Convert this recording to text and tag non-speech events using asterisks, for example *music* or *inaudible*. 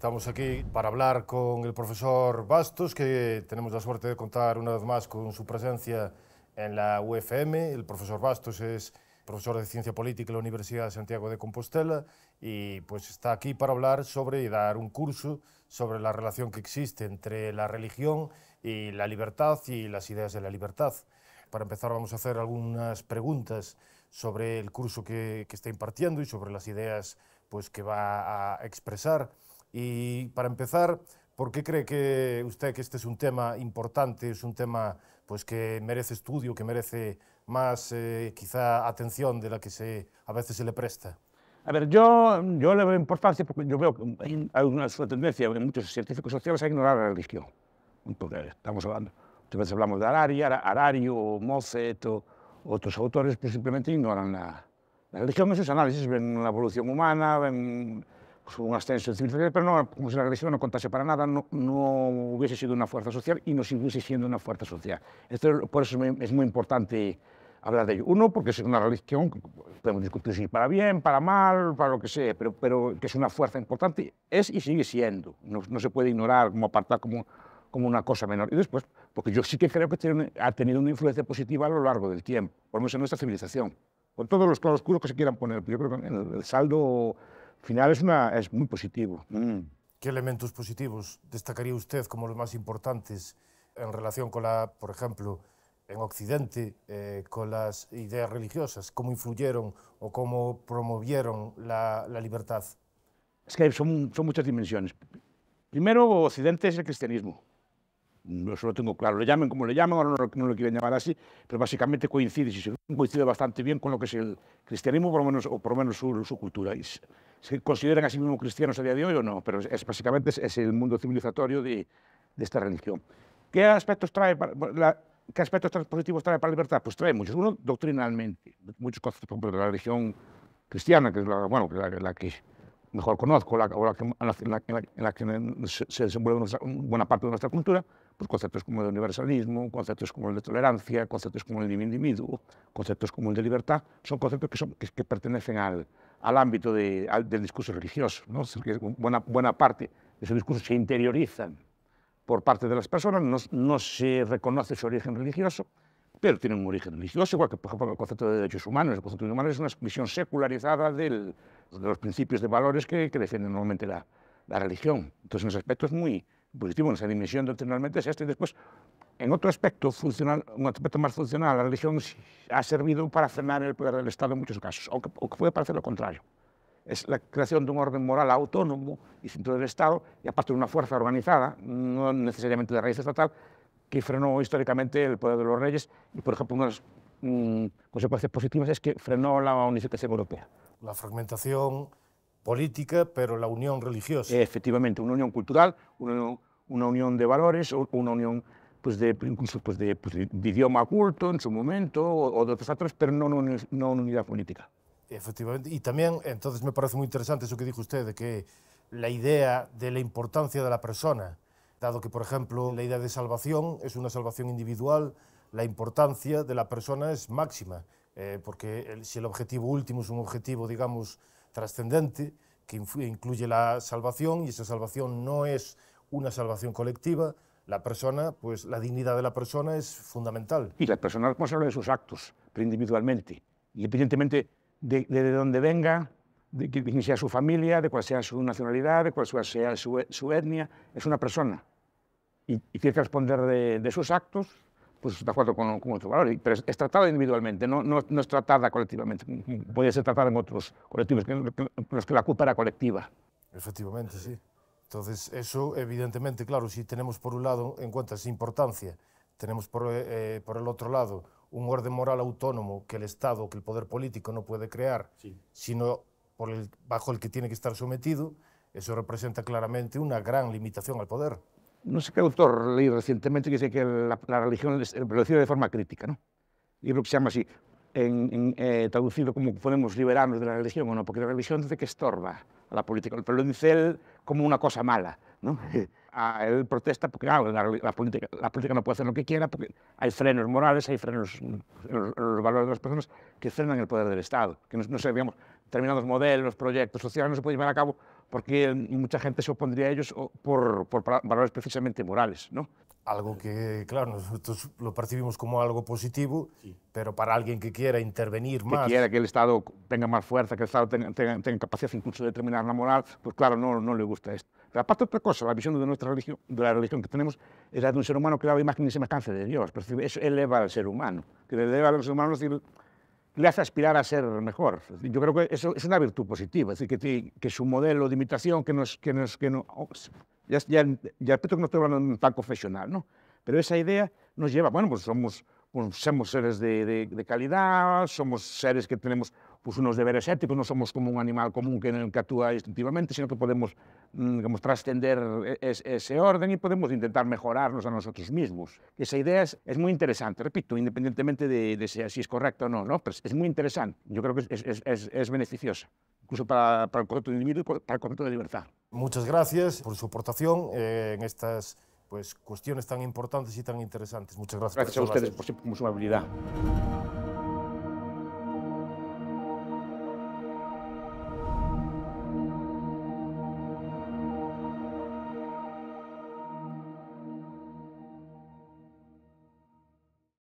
Estamos aquí para hablar con el profesor Bastos, que tenemos la suerte de contar una vez más con su presencia en la UFM. El profesor Bastos es profesor de Ciencia Política en la Universidad de Santiago de Compostela y pues está aquí para hablar sobre y dar un curso sobre la relación que existe entre la religión y la libertad y las ideas de la libertad. Para empezar vamos a hacer algunas preguntas sobre el curso que, que está impartiendo y sobre las ideas pues, que va a expresar. Y para empezar, ¿por qué cree que usted que este es un tema importante, es un tema pues, que merece estudio, que merece más eh, quizá atención de la que se, a veces se le presta? A ver, yo, yo le veo importancia porque yo veo que hay una tendencia en muchos científicos sociales a ignorar la religión. Porque estamos hablando, muchas veces hablamos de Harari, Arario, Moseto, o otros autores que simplemente ignoran la, la religión en sus análisis, ven la evolución humana, ven pues, un ascenso de civilización, pero no, como si la agresión no contase para nada, no, no, hubiese sido una fuerza social y no siguiese siendo una fuerza social. Esto, por eso es muy, importante hablar de ello. Uno, porque es una religión, podemos discutir si para bien, para mal, para lo que sea, pero, pero que es una fuerza importante, es y sigue siendo. No, no se puede ignorar, como apartar como, como una cosa menor. Y después, porque yo sí que creo que ha tenido una influencia positiva a lo largo del tiempo, por lo menos en nuestra civilización. Con todos los claroscuros que se quieran poner, yo creo que en el saldo al final es, muy positivo. Mm. ¿Qué elementos positivos destacaría usted como los más importantes en relación con la, por ejemplo, en Occidente, eh, con las ideas religiosas? ¿Cómo influyeron o cómo promovieron la, libertad? Es que son muchas dimensiones. Primero, Occidente es el cristianismo no eso lo tengo claro, le llamen como le llaman, ahora no, no, lo quieren llamar así, pero básicamente coincide, si coincide bastante bien con lo que es el cristianismo, por lo menos, o por lo menos su, cultura. Y se, consideran a sí mismos cristianos a día de hoy o no? Pero es, básicamente es, el mundo civilizatorio de, de esta religión. ¿Qué aspectos, trae ¿Qué aspectos positivos trae para la libertad? Pues trae muchos. Uno, doctrinalmente, muchos conceptos, por ejemplo, de la religión cristiana, que es bueno, la que mejor conozco, la, en, la, que se desenvuelve buena parte de nuestra cultura, pues conceptos como el de universalismo, conceptos como el de tolerancia, conceptos como el de individuo, conceptos como el de libertad, son conceptos que, pertenecen al, ámbito del discurso religioso. ¿no? Que buena, buena parte de ese discurso se interiorizan por parte de las personas, no se reconoce su origen religioso, pero tienen un origen religioso, igual que por ejemplo el concepto de derechos humanos. El concepto de derechos humanos es una visión secularizada de los principios de valores que, defiende normalmente la, religión. Entonces, en ese aspecto es muy positivo, en esa dimensión doctrinalmente es esta. Y después, en otro aspecto, funcional, un aspecto más funcional, la religión ha servido para frenar el poder del Estado en muchos casos, aunque, aunque puede parecer lo contrario. Es la creación de un orden moral autónomo y centro del Estado, y aparte de una fuerza organizada, no necesariamente de raíz estatal, que frenó históricamente el poder de los reyes y, por ejemplo, una de las mm, consecuencias positivas es que frenó la unificación europea. La fragmentación política, pero la unión religiosa. Efectivamente, una unión cultural, una unión, de valores, una unión pues de, incluso pues de, pues, idioma culto en su momento o, de otros pero no, no, no una unidad política. Efectivamente, y también entonces me parece muy interesante eso que dijo usted, de que la idea de la importancia de la persona, dado que, por ejemplo, la idea de salvación es una salvación individual, la importancia de la persona es máxima, eh, porque si el objetivo último es un objetivo, digamos, trascendente, que incluye la salvación, y esa salvación no es una salvación colectiva, la persona, pues la dignidad de la persona es fundamental. Y la persona es responsable de sus actos, pero individualmente, independientemente de, de, dónde venga, de quién sea su familia, de cuál sea su nacionalidad, de cuál sea su etnia, es una persona y, tiene que responder de, sus actos, pues está jugando con, otro valor. Pero es, tratada individualmente, no, no, es tratada colectivamente. Puede ser tratada en otros colectivos, en los que la culpa era colectiva. Efectivamente, sí. Entonces, eso evidentemente, claro, si tenemos por un lado en cuenta esa importancia, tenemos por, eh, eh, el otro lado un orden moral autónomo que el Estado, que el poder político no puede crear, sino bajo el que tiene que estar sometido, eso representa claramente una gran limitación al poder no sé qué autor leí recientemente que dice que la, religión religión es de forma crítica, ¿no? Libro que se llama así, en, eh, traducido como podemos liberarnos de la religión o no, porque la religión dice que estorba a la política, pero lo dice él como una cosa mala, ¿no? *laughs* Ah, él protesta porque la, política, no puede hacer lo que quiera, porque hay frenos morales, hay frenos en los, valores de las personas que frenan el poder del Estado, que no, sabíamos, determinados modelos, proyectos sociales no se puede llevar a cabo porque mucha gente se opondría a ellos por, por valores precisamente morales. ¿no? Algo que, claro, nosotros lo percibimos como algo positivo, pero para alguien que quiera intervenir más... Que quiera que el Estado tenga más fuerza, que el Estado tenga, tenga, capacidad incluso de determinar la moral, pues claro, no, no le gusta esto. Pero aparte otra cosa, la visión de nuestra religión, de la religión que tenemos, es la de un ser humano que la imagen y semejanza de Dios. Pero eso eleva al ser humano. Que eleva al ser humano, es decir, le hace aspirar a ser mejor. Yo creo que eso es una virtud positiva, es decir, que, que su modelo de imitación, que no es, que no que oh, ya, ya, ya, respeto que no estoy tan confesional, ¿no? Pero esa idea nos lleva, bueno, pues somos somos seres de, calidad, somos seres que tenemos pues, unos deberes éticos, no somos como un animal común que, actúa instintivamente, sino que podemos mm, trascender e, ese orden y podemos intentar mejorarnos a nosotros mismos. Esa idea es, muy interesante, repito, independientemente de, si, es correcto o no, ¿no? Pero es muy interesante, yo creo que es, beneficiosa, incluso para, para el concepto de individuo y para el concepto de libertad. Muchas gracias por su aportación eh, en estas pues, cuestiones tan importantes y tan interesantes. Muchas gracias. Gracias a ustedes por su amabilidad.